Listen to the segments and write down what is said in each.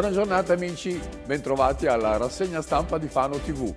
Buona giornata amici, bentrovati alla rassegna stampa di Fano TV.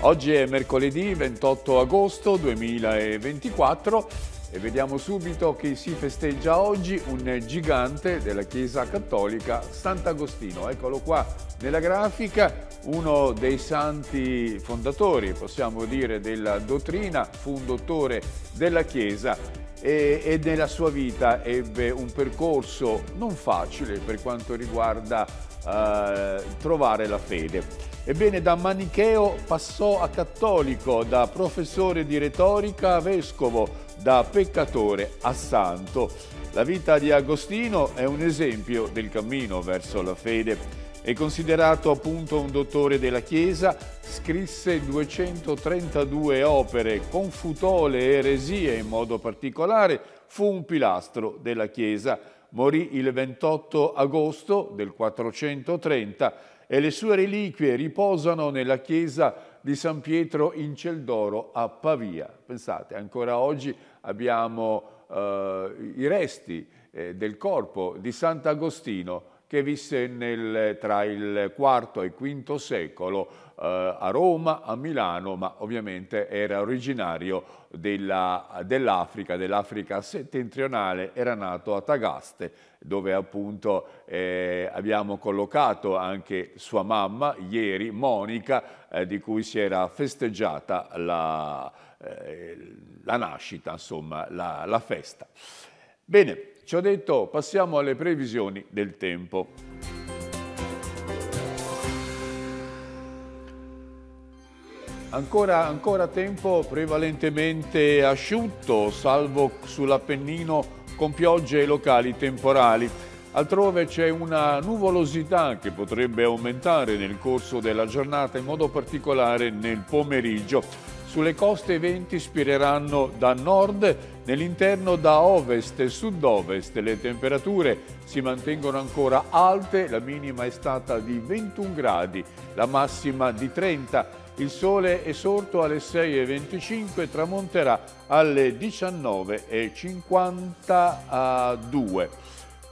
Oggi è mercoledì 28 agosto 2024 e vediamo subito che si festeggia oggi un gigante della Chiesa Cattolica, Sant'Agostino. Eccolo qua nella grafica, uno dei santi fondatori, possiamo dire, della dottrina, fu un dottore della Chiesa e, e, nella sua vita ebbe un percorso non facile per quanto riguarda eh, trovare la fede. Ebbene, da manicheo passò a cattolico, da professore di retorica a vescovo, da peccatore a santo. La vita di Agostino è un esempio del cammino verso la fede è considerato appunto un dottore della Chiesa, scrisse 232 opere, confutò le eresie in modo particolare, fu un pilastro della Chiesa. Morì il 28 agosto del 430 e le sue reliquie riposano nella chiesa di San Pietro in Celdoro a Pavia. Pensate, ancora oggi abbiamo eh, i resti eh, del corpo di Sant'Agostino che visse nel, tra il IV e V secolo eh, a Roma, a Milano, ma ovviamente era originario dell'Africa, dell'Africa settentrionale, era nato a Tagaste, dove appunto eh, abbiamo collocato anche sua mamma, ieri, Monica, eh, di cui si era festeggiata la, eh, la nascita, insomma, la, la festa. Bene, ci ho detto passiamo alle previsioni del tempo. Ancora, ancora tempo prevalentemente asciutto, salvo sull'Appennino con piogge locali temporali. Altrove c'è una nuvolosità che potrebbe aumentare nel corso della giornata, in modo particolare nel pomeriggio. Sulle coste i venti spireranno da nord, nell'interno da ovest e sud-ovest. Le temperature si mantengono ancora alte, la minima è stata di 21 gradi, la massima di 30. Il sole è sorto alle 6.25 e tramonterà alle 19.52.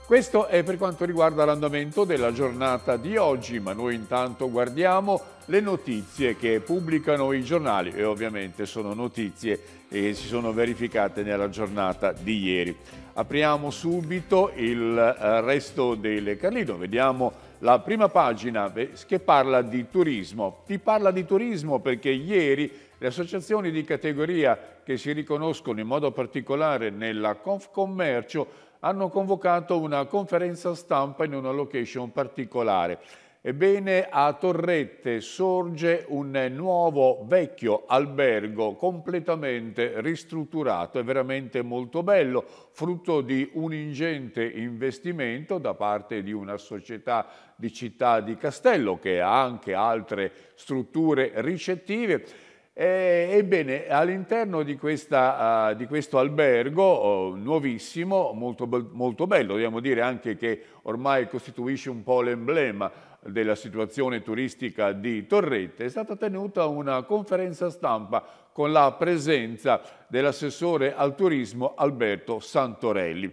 Questo è per quanto riguarda l'andamento della giornata di oggi, ma noi intanto guardiamo le notizie che pubblicano i giornali e ovviamente sono notizie che si sono verificate nella giornata di ieri. Apriamo subito il eh, resto del Carlino, vediamo la prima pagina che parla di turismo. Ti parla di turismo perché ieri le associazioni di categoria che si riconoscono in modo particolare nella Confcommercio hanno convocato una conferenza stampa in una location particolare. Ebbene, a Torrette sorge un nuovo vecchio albergo completamente ristrutturato, è veramente molto bello, frutto di un ingente investimento da parte di una società di città di Castello che ha anche altre strutture ricettive. ebbene, all'interno di, uh, di, questo albergo uh, nuovissimo, molto, molto bello, dobbiamo dire anche che ormai costituisce un po' l'emblema della situazione turistica di Torrette è stata tenuta una conferenza stampa con la presenza dell'assessore al turismo Alberto Santorelli.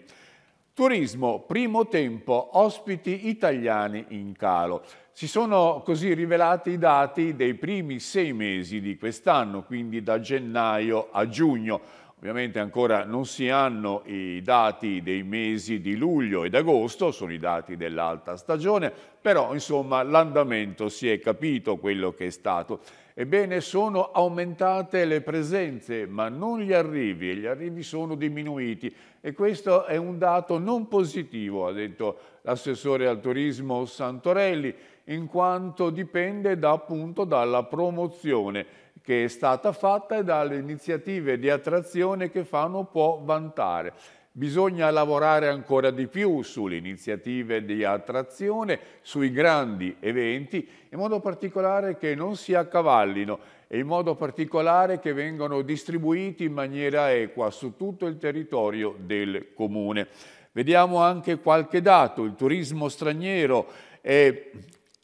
Turismo, primo tempo, ospiti italiani in calo. Si sono così rivelati i dati dei primi sei mesi di quest'anno, quindi da gennaio a giugno. Ovviamente ancora non si hanno i dati dei mesi di luglio ed agosto, sono i dati dell'alta stagione, però insomma l'andamento si è capito quello che è stato. Ebbene, sono aumentate le presenze, ma non gli arrivi, e gli arrivi sono diminuiti e questo è un dato non positivo, ha detto l'assessore al turismo Santorelli, in quanto dipende da, appunto dalla promozione che è stata fatta e dalle iniziative di attrazione che Fano può vantare. Bisogna lavorare ancora di più sulle iniziative di attrazione, sui grandi eventi, in modo particolare che non si accavallino e in modo particolare che vengano distribuiti in maniera equa su tutto il territorio del Comune. Vediamo anche qualche dato, il turismo straniero è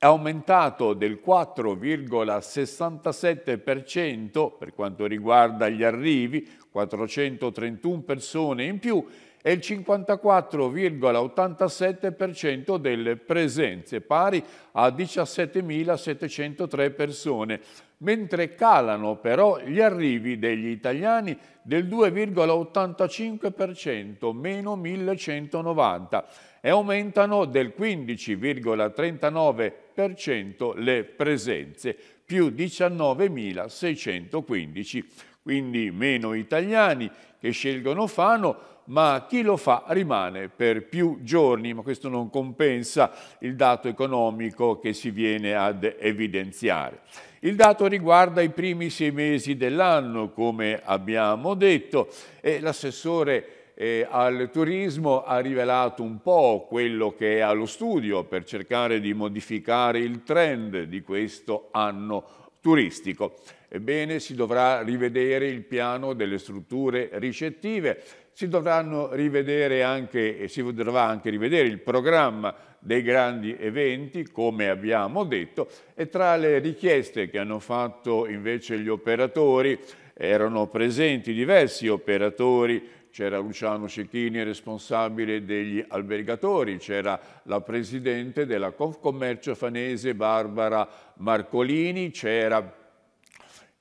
è aumentato del 4,67% per quanto riguarda gli arrivi, 431 persone in più, e il 54,87% delle presenze, pari a 17.703 persone, mentre calano però gli arrivi degli italiani del 2,85%, meno 1.190 e aumentano del 15,39% le presenze, più 19.615, quindi meno italiani che scelgono Fano, ma chi lo fa rimane per più giorni, ma questo non compensa il dato economico che si viene ad evidenziare. Il dato riguarda i primi sei mesi dell'anno, come abbiamo detto, e l'assessore eh, al turismo ha rivelato un po' quello che è allo studio per cercare di modificare il trend di questo anno turistico. Ebbene, si dovrà rivedere il piano delle strutture ricettive, si, anche, si dovrà anche rivedere il programma dei grandi eventi, come abbiamo detto, e tra le richieste che hanno fatto invece gli operatori erano presenti diversi operatori c'era Luciano Cecchini, responsabile degli albergatori, c'era la presidente della Confcommercio Fanese Barbara Marcolini, c'era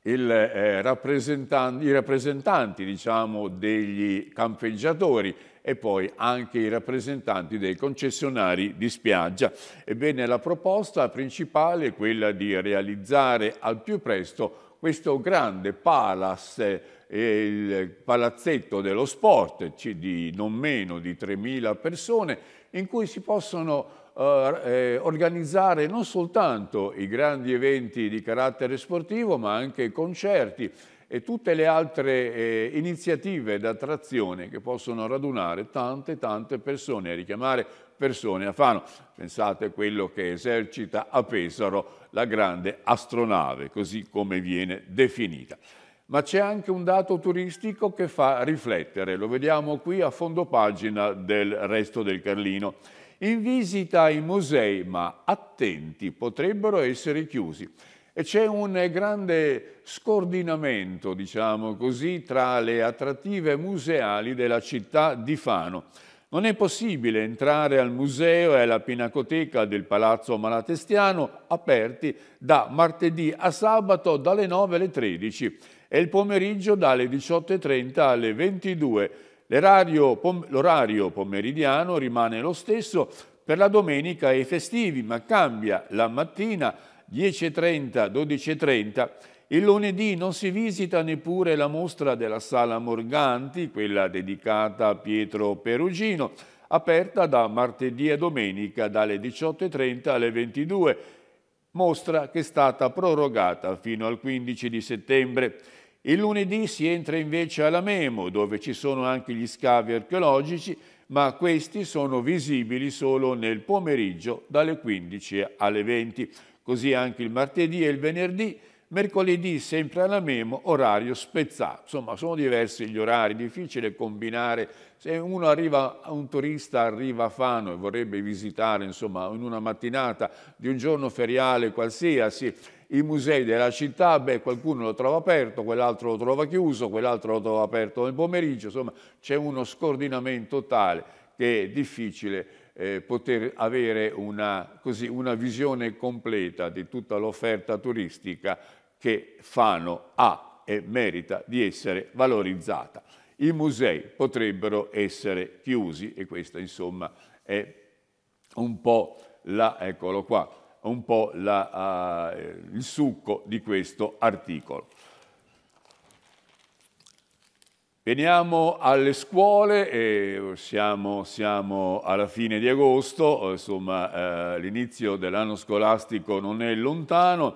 il, eh, rappresentanti, i rappresentanti diciamo, degli campeggiatori e poi anche i rappresentanti dei concessionari di spiaggia. Ebbene, la proposta principale è quella di realizzare al più presto questo grande palace il palazzetto dello sport di non meno di 3.000 persone in cui si possono eh, eh, organizzare non soltanto i grandi eventi di carattere sportivo ma anche i concerti e tutte le altre eh, iniziative d'attrazione che possono radunare tante tante persone e richiamare persone a Fano. Pensate a quello che esercita a Pesaro la grande astronave, così come viene definita ma c'è anche un dato turistico che fa riflettere, lo vediamo qui a fondo pagina del resto del Carlino. In visita ai musei, ma attenti, potrebbero essere chiusi. E c'è un grande scordinamento, diciamo così, tra le attrattive museali della città di Fano. Non è possibile entrare al museo e alla pinacoteca del Palazzo Malatestiano aperti da martedì a sabato dalle 9 alle 13 e il pomeriggio dalle 18.30 alle 22. L'orario, pom- pomeridiano rimane lo stesso per la domenica e i festivi, ma cambia la mattina 10.30, 12.30. Il lunedì non si visita neppure la mostra della Sala Morganti, quella dedicata a Pietro Perugino, aperta da martedì e domenica dalle 18.30 alle 22, mostra che è stata prorogata fino al 15 di settembre. Il lunedì si entra invece alla Memo, dove ci sono anche gli scavi archeologici, ma questi sono visibili solo nel pomeriggio dalle 15 alle 20. Così anche il martedì e il venerdì, mercoledì sempre alla Memo, orario spezzato. Insomma, sono diversi gli orari, difficile combinare. Se uno arriva, un turista arriva a Fano e vorrebbe visitare, insomma, in una mattinata di un giorno feriale qualsiasi, i musei della città, beh, qualcuno lo trova aperto, quell'altro lo trova chiuso, quell'altro lo trova aperto nel pomeriggio, insomma c'è uno scordinamento tale che è difficile eh, poter avere una, così, una visione completa di tutta l'offerta turistica che Fano ha e merita di essere valorizzata. I musei potrebbero essere chiusi e questa insomma è un po' la, eccolo qua, un po' la, uh, il succo di questo articolo. Veniamo alle scuole, eh, siamo, siamo, alla fine di agosto, insomma eh, l'inizio dell'anno scolastico non è lontano,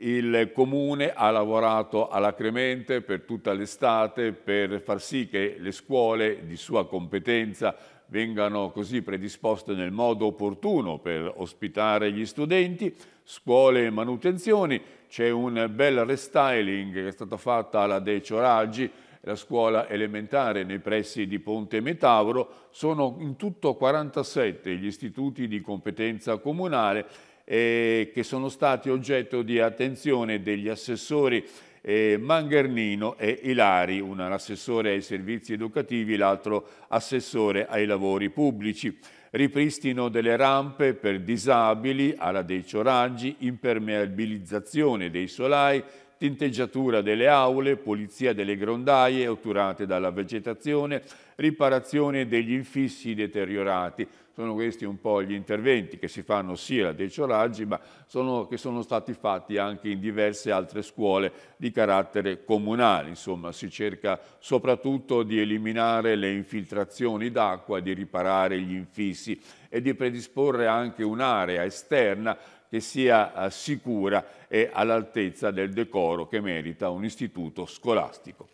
il comune ha lavorato alacremente per tutta l'estate per far sì che le scuole di sua competenza vengano così predisposte nel modo opportuno per ospitare gli studenti, scuole e manutenzioni, c'è un bel restyling che è stato fatto alla Decio Raggi, la scuola elementare nei pressi di Ponte Metauro, sono in tutto 47 gli istituti di competenza comunale eh, che sono stati oggetto di attenzione degli assessori eh, Mangernino e Ilari, un assessore ai servizi educativi, l'altro assessore ai lavori pubblici. Ripristino delle rampe per disabili, ala dei cioraggi, impermeabilizzazione dei solai, tinteggiatura delle aule, pulizia delle grondaie otturate dalla vegetazione, riparazione degli infissi deteriorati, sono questi un po' gli interventi che si fanno sia dei Cioraggi, ma sono, che sono stati fatti anche in diverse altre scuole di carattere comunale. Insomma, si cerca soprattutto di eliminare le infiltrazioni d'acqua, di riparare gli infissi e di predisporre anche un'area esterna che sia eh, sicura e all'altezza del decoro che merita un istituto scolastico.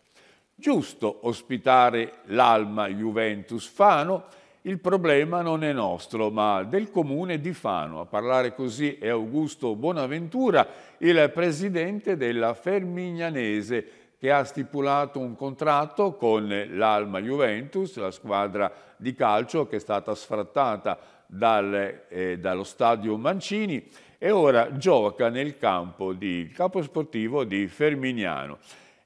Giusto ospitare l'Alma Juventus Fano, il problema non è nostro, ma del comune di Fano. A parlare così è Augusto Bonaventura, il presidente della Fermignanese, che ha stipulato un contratto con l'Alma Juventus, la squadra di calcio che è stata sfrattata dal, eh, dallo stadio Mancini e ora gioca nel campo di caposportivo di Fermignano.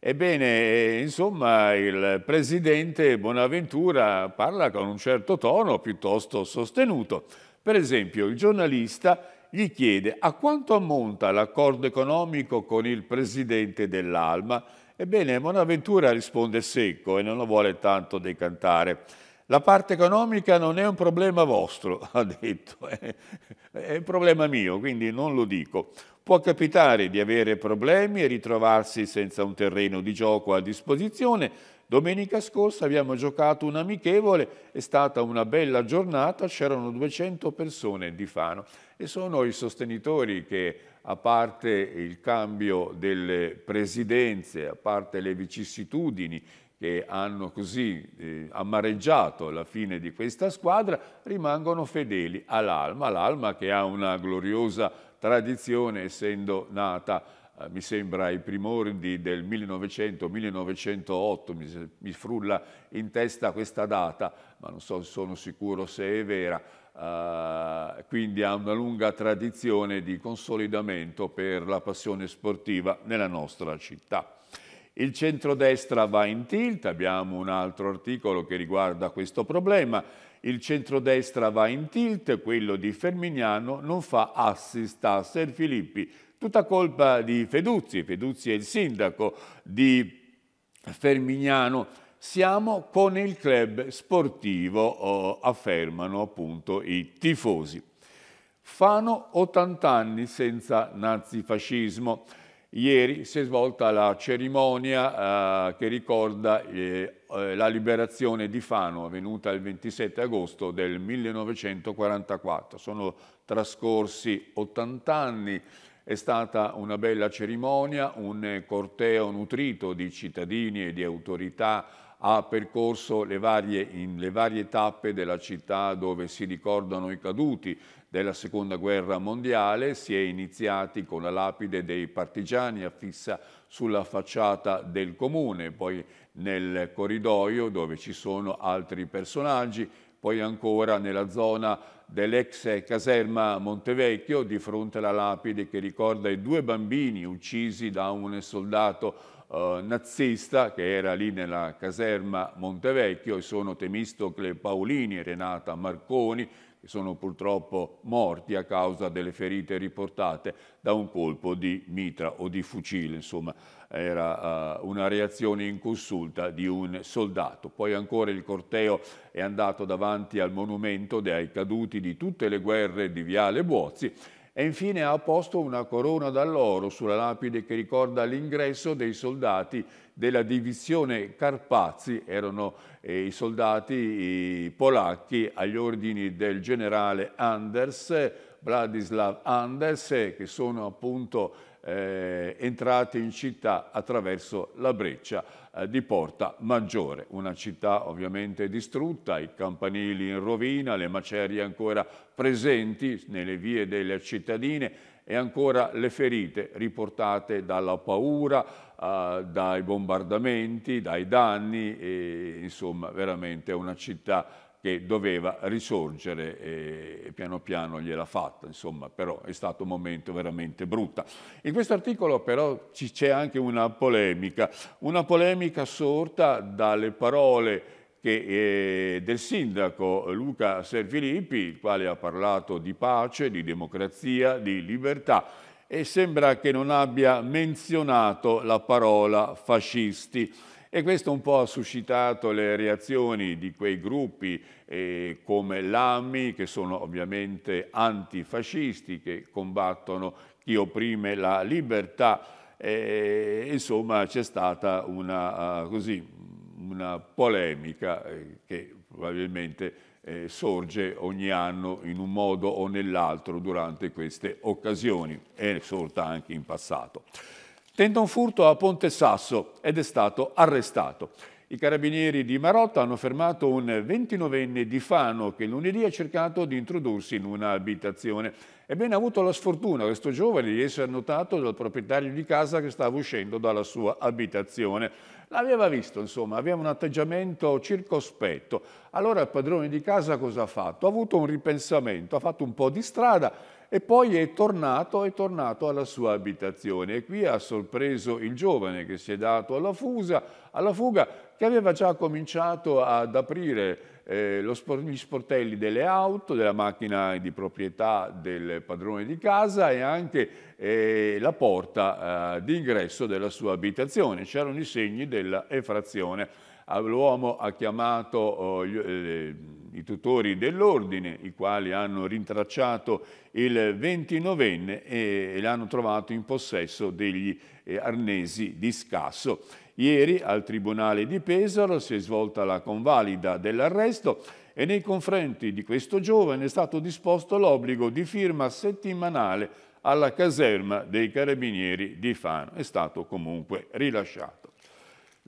Ebbene, eh, insomma, il presidente Bonaventura parla con un certo tono piuttosto sostenuto. Per esempio, il giornalista gli chiede a quanto ammonta l'accordo economico con il presidente dell'Alma. Ebbene, Bonaventura risponde secco e non lo vuole tanto decantare. La parte economica non è un problema vostro, ha detto, eh. è un problema mio, quindi non lo dico. Può capitare di avere problemi e ritrovarsi senza un terreno di gioco a disposizione. Domenica scorsa abbiamo giocato un amichevole, è stata una bella giornata, c'erano 200 persone di Fano e sono i sostenitori che, a parte il cambio delle presidenze, a parte le vicissitudini che hanno così eh, amareggiato la fine di questa squadra rimangono fedeli all'Alma, l'Alma che ha una gloriosa tradizione essendo nata eh, mi sembra ai primordi del 1900-1908, mi, mi frulla in testa questa data, ma non so, sono sicuro se è vera, Uh, quindi ha una lunga tradizione di consolidamento per la passione sportiva nella nostra città. Il centrodestra va in tilt, abbiamo un altro articolo che riguarda questo problema. Il centrodestra va in tilt, quello di Fermignano non fa assist a Ser Filippi. Tutta colpa di Feduzzi, Feduzzi è il sindaco di Fermignano siamo con il club sportivo, affermano appunto i tifosi. Fano 80 anni senza nazifascismo. Ieri si è svolta la cerimonia eh, che ricorda eh, eh la liberazione di Fano avvenuta il 27 agosto del 1944. Sono trascorsi 80 anni, è stata una bella cerimonia, un corteo nutrito di cittadini e di autorità ha percorso le varie, le varie tappe della città dove si ricordano i caduti, della Seconda Guerra Mondiale, si è iniziati con la lapide dei partigiani affissa sulla facciata del comune, poi nel corridoio dove ci sono altri personaggi, poi ancora nella zona dell'ex caserma Montevecchio di fronte alla lapide che ricorda i due bambini uccisi da un soldato eh, nazista che era lì nella caserma Montevecchio e sono Temistocle Paolini e Renata Marconi che sono purtroppo morti a causa delle ferite riportate da un colpo di mitra o di fucile, insomma era uh, una reazione inconsulta di un soldato. Poi ancora il corteo è andato davanti al monumento dei caduti di tutte le guerre di Viale Buozzi e infine ha posto una corona d'alloro sulla lapide che ricorda l'ingresso dei soldati della divisione Carpazzi, erano eh, i soldati i polacchi agli ordini del generale Anders, Vladislav Anders, che sono appunto eh, entrati in città attraverso la breccia. Eh, di Porta Maggiore, una città ovviamente distrutta, i campanili in rovina, le macerie ancora presenti nelle vie delle cittadine e ancora le ferite riportate dalla paura, eh, dai bombardamenti, dai danni, e, insomma veramente una città che doveva risorgere e piano piano gliela fatta, insomma, però è stato un momento veramente brutto. In questo articolo però c'è anche una polemica, una polemica sorta dalle parole che, eh, del sindaco Luca Serfilippi, il quale ha parlato di pace, di democrazia, di libertà e sembra che non abbia menzionato la parola fascisti. E questo un po' ha suscitato le reazioni di quei gruppi eh, come l'AMI, che sono ovviamente antifascisti, che combattono chi opprime la libertà. Eh, insomma, c'è stata una, ah, così, una polemica eh, che probabilmente eh, sorge ogni anno in un modo o nell'altro durante queste occasioni e sorta anche in passato. Tenta un furto a Ponte Sasso ed è stato arrestato. I carabinieri di Marotta hanno fermato un 29enne di Fano che lunedì ha cercato di introdursi in un'abitazione. Ebbene ha avuto la sfortuna questo giovane di essere notato dal proprietario di casa che stava uscendo dalla sua abitazione. L'aveva visto, insomma, aveva un atteggiamento circospetto. Allora il padrone di casa cosa ha fatto? Ha avuto un ripensamento, ha fatto un po' di strada e poi è tornato, è tornato alla sua abitazione e qui ha sorpreso il giovane che si è dato alla, fusa, alla fuga, che aveva già cominciato ad aprire eh, sport, gli sportelli delle auto, della macchina di proprietà del padrone di casa e anche eh, la porta eh, d'ingresso della sua abitazione. C'erano i segni dell'effrazione. Ah, l'uomo ha chiamato... Oh, gli, eh, i tutori dell'ordine, i quali hanno rintracciato il 29enne e l'hanno trovato in possesso degli eh, arnesi di scasso. Ieri al Tribunale di Pesaro si è svolta la convalida dell'arresto e nei confronti di questo giovane è stato disposto l'obbligo di firma settimanale alla caserma dei carabinieri di Fano. È stato comunque rilasciato.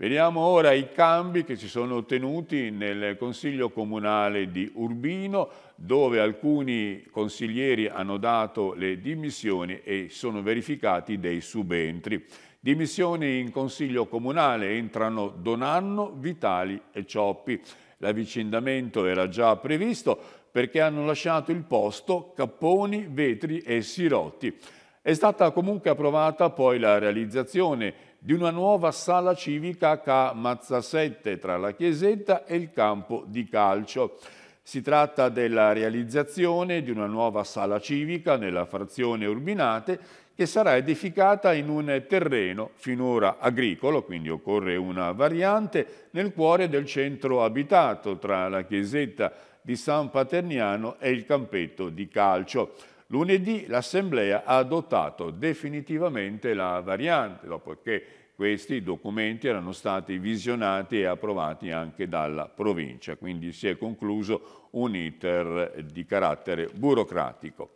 Vediamo ora i cambi che si sono ottenuti nel Consiglio Comunale di Urbino, dove alcuni consiglieri hanno dato le dimissioni e sono verificati dei subentri. Dimissioni in Consiglio Comunale entrano Donanno, Vitali e Cioppi. L'avvicendamento era già previsto perché hanno lasciato il posto Capponi, Vetri e Sirotti. È stata comunque approvata poi la realizzazione di una nuova sala civica a Ca Mazzasette tra la chiesetta e il campo di calcio. Si tratta della realizzazione di una nuova sala civica nella frazione Urbinate che sarà edificata in un terreno finora agricolo, quindi occorre una variante, nel cuore del centro abitato tra la chiesetta di San Paterniano e il campetto di calcio. Lunedì l'Assemblea ha adottato definitivamente la variante, dopo che questi documenti erano stati visionati e approvati anche dalla provincia, quindi si è concluso un iter di carattere burocratico.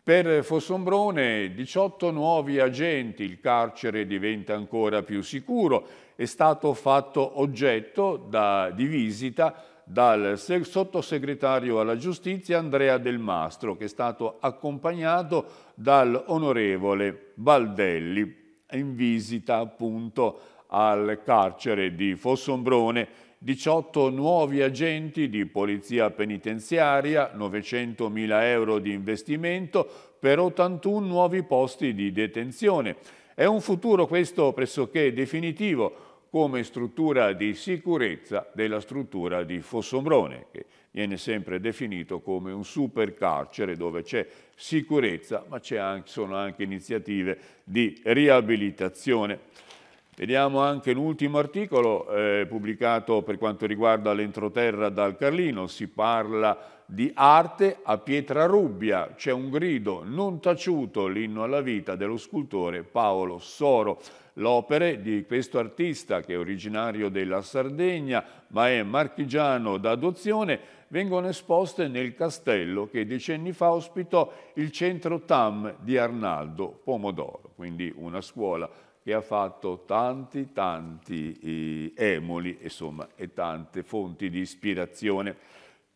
Per Fossombrone 18 nuovi agenti, il carcere diventa ancora più sicuro, è stato fatto oggetto da, di visita dal sottosegretario alla giustizia Andrea Del Mastro, che è stato accompagnato dal onorevole Baldelli in visita appunto al carcere di Fossombrone. 18 nuovi agenti di polizia penitenziaria, 900 mila euro di investimento per 81 nuovi posti di detenzione. È un futuro questo pressoché definitivo come struttura di sicurezza della struttura di Fossombrone, che viene sempre definito come un supercarcere dove c'è sicurezza, ma ci sono anche iniziative di riabilitazione. Vediamo anche l'ultimo articolo eh, pubblicato per quanto riguarda l'entroterra dal Carlino, si parla di arte a Pietrarubbia. C'è un grido non taciuto, l'inno alla vita dello scultore Paolo Soro. l'opere di questo artista, che è originario della Sardegna, ma è marchigiano d'adozione, vengono esposte nel castello che decenni fa ospitò il centro TAM di Arnaldo Pomodoro, quindi una scuola che ha fatto tanti, tanti eh, emoli insomma, e tante fonti di ispirazione.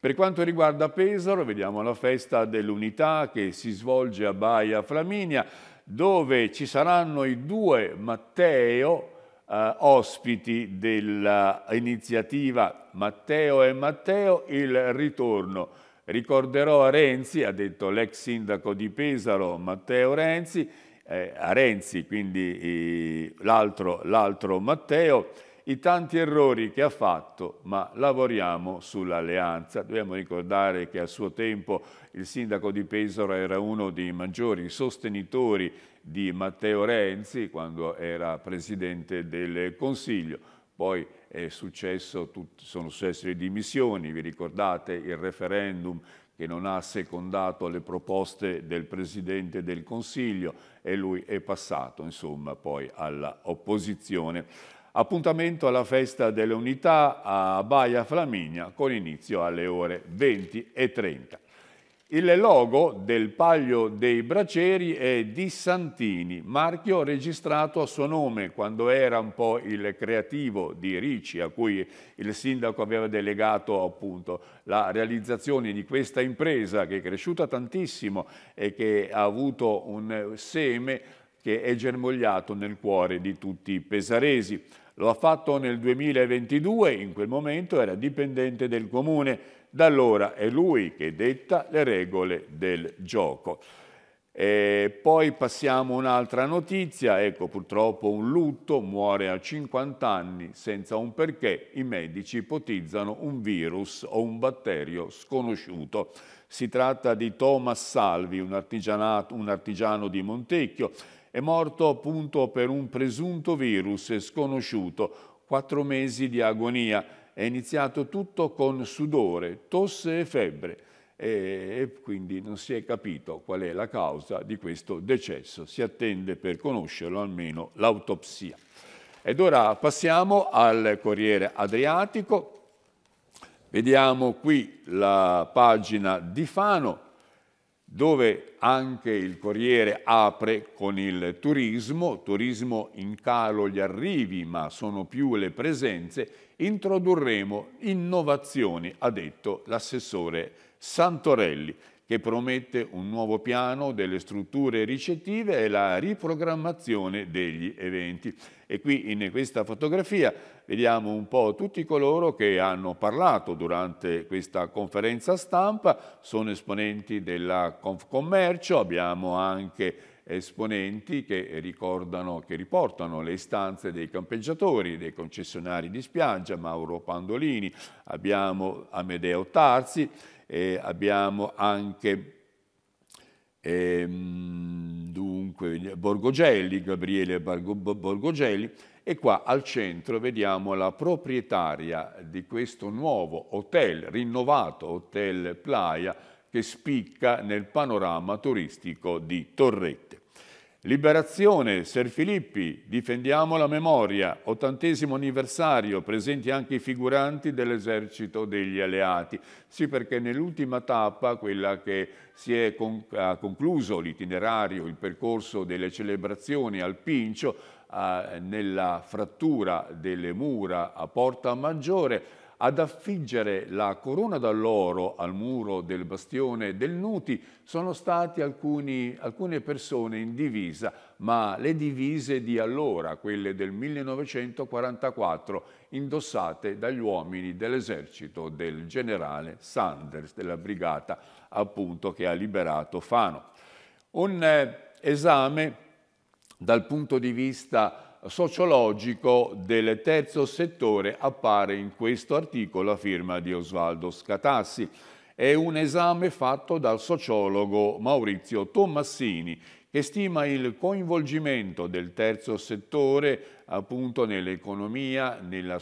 Per quanto riguarda Pesaro, vediamo la festa dell'unità che si svolge a Baia Flaminia, dove ci saranno i due Matteo eh, ospiti dell'iniziativa Matteo e Matteo il ritorno. Ricorderò a Renzi, ha detto l'ex sindaco di Pesaro Matteo Renzi, eh, a Renzi, quindi eh, l'altro Matteo, i tanti errori che ha fatto, ma lavoriamo sull'alleanza. Dobbiamo ricordare che a suo tempo il sindaco di Pesaro era uno dei maggiori sostenitori di Matteo Renzi quando era presidente del Consiglio. Poi successo, sono successe le dimissioni, vi ricordate il referendum che non ha secondato le proposte del Presidente del Consiglio e lui è passato insomma poi all'opposizione. Appuntamento alla festa delle unità a Baia Flaminia con inizio alle ore 20 e 30. Il logo del Paglio dei Braceri è di Santini, marchio registrato a suo nome quando era un po' il creativo di Ricci, a cui il sindaco aveva delegato appunto la realizzazione di questa impresa che è cresciuta tantissimo e che ha avuto un seme che è germogliato nel cuore di tutti i pesaresi. Lo ha fatto nel 2022, in quel momento era dipendente del comune, da allora è lui che detta le regole del gioco. E poi passiamo a un'altra notizia, ecco purtroppo un lutto, muore a 50 anni senza un perché, i medici ipotizzano un virus o un batterio sconosciuto. Si tratta di Thomas Salvi, un, un artigiano di Montecchio, è morto appunto per un presunto virus sconosciuto, quattro mesi di agonia. È iniziato tutto con sudore, tosse e febbre e quindi non si è capito qual è la causa di questo decesso. Si attende per conoscerlo almeno l'autopsia. Ed ora passiamo al Corriere Adriatico. Vediamo qui la pagina di Fano dove anche il Corriere apre con il turismo, turismo in calo gli arrivi ma sono più le presenze, introdurremo innovazioni, ha detto l'assessore Santorelli che promette un nuovo piano delle strutture ricettive e la riprogrammazione degli eventi. E qui in questa fotografia vediamo un po' tutti coloro che hanno parlato durante questa conferenza stampa, sono esponenti della Confcommercio, abbiamo anche esponenti che, ricordano, che riportano le istanze dei campeggiatori, dei concessionari di spiaggia, Mauro Pandolini, abbiamo Amedeo Tarsi, e abbiamo anche ehm, dunque, Borgogelli, Gabriele Borgogelli, e qua al centro vediamo la proprietaria di questo nuovo hotel, rinnovato Hotel Playa, che spicca nel panorama turistico di Torrette. Liberazione, Ser Filippi, difendiamo la memoria, ottantesimo anniversario, presenti anche i figuranti dell'esercito degli alleati. Sì, perché nell'ultima tappa, quella che si è con, ha concluso l'itinerario, il percorso delle celebrazioni al Pincio, eh, nella frattura delle mura a Porta Maggiore, ad affiggere la corona d'alloro al muro del bastione del Nuti sono state alcuni, alcune persone in divisa, ma le divise di allora, quelle del 1944, indossate dagli uomini dell'esercito del generale Sanders, della brigata appunto che ha liberato Fano. Un eh, esame dal punto di vista sociologico del terzo settore appare in questo articolo a firma di Osvaldo Scatassi. È un esame fatto dal sociologo Maurizio Tommassini che stima il coinvolgimento del terzo settore appunto nell'economia, nella,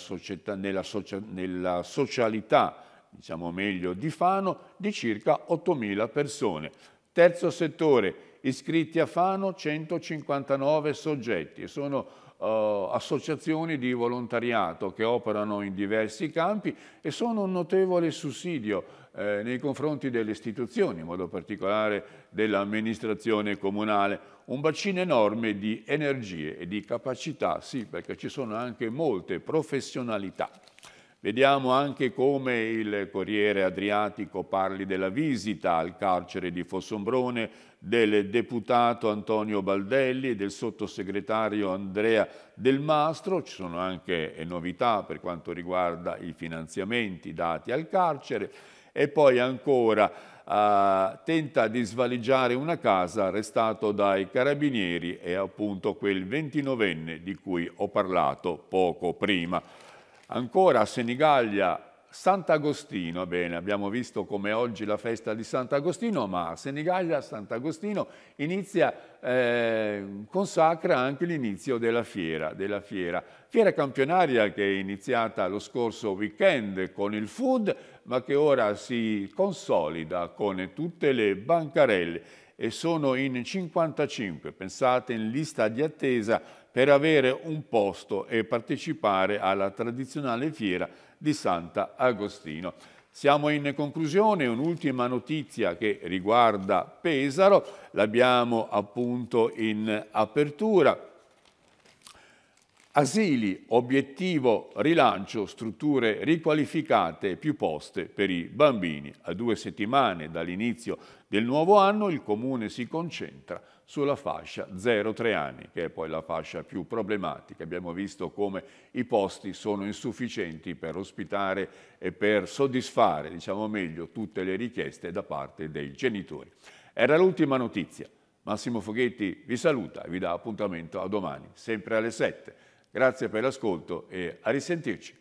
nella, socia nella socialità, diciamo meglio, di Fano di circa 8.000 persone. Terzo settore, iscritti a Fano 159 soggetti e sono eh, associazioni di volontariato che operano in diversi campi e sono un notevole sussidio eh, nei confronti delle istituzioni, in modo particolare dell'amministrazione comunale. Un bacino enorme di energie e di capacità, sì, perché ci sono anche molte professionalità Vediamo anche come il Corriere Adriatico parli della visita al carcere di Fossombrone del deputato Antonio Baldelli e del sottosegretario Andrea Del Mastro. Ci sono anche eh, novità per quanto riguarda i finanziamenti dati al carcere. E poi ancora eh, tenta di svaligiare una casa arrestato dai carabinieri e appunto quel ventinovenne di cui ho parlato poco prima. Ancora a Senigallia, Sant'Agostino, bene, abbiamo visto come oggi la festa di Sant'Agostino, ma a Senigallia Sant'Agostino inizia, eh, consacra anche l'inizio della fiera, della fiera. Fiera campionaria che è iniziata lo scorso weekend con il food, ma che ora si consolida con tutte le bancarelle e sono in 55, pensate in lista di attesa per avere un posto e partecipare alla tradizionale fiera di Sant'Agostino. Siamo in conclusione, un'ultima notizia che riguarda Pesaro, l'abbiamo appunto in apertura. Asili, obiettivo, rilancio, strutture riqualificate e più poste per i bambini. A due settimane dall'inizio del nuovo anno il Comune si concentra sulla fascia 0-3 anni, che è poi la fascia più problematica. Abbiamo visto come i posti sono insufficienti per ospitare e per soddisfare, diciamo meglio, tutte le richieste da parte dei genitori. Era l'ultima notizia. Massimo Foghetti vi saluta e vi dà appuntamento a domani, sempre alle 7. Grazie per l'ascolto e a risentirci.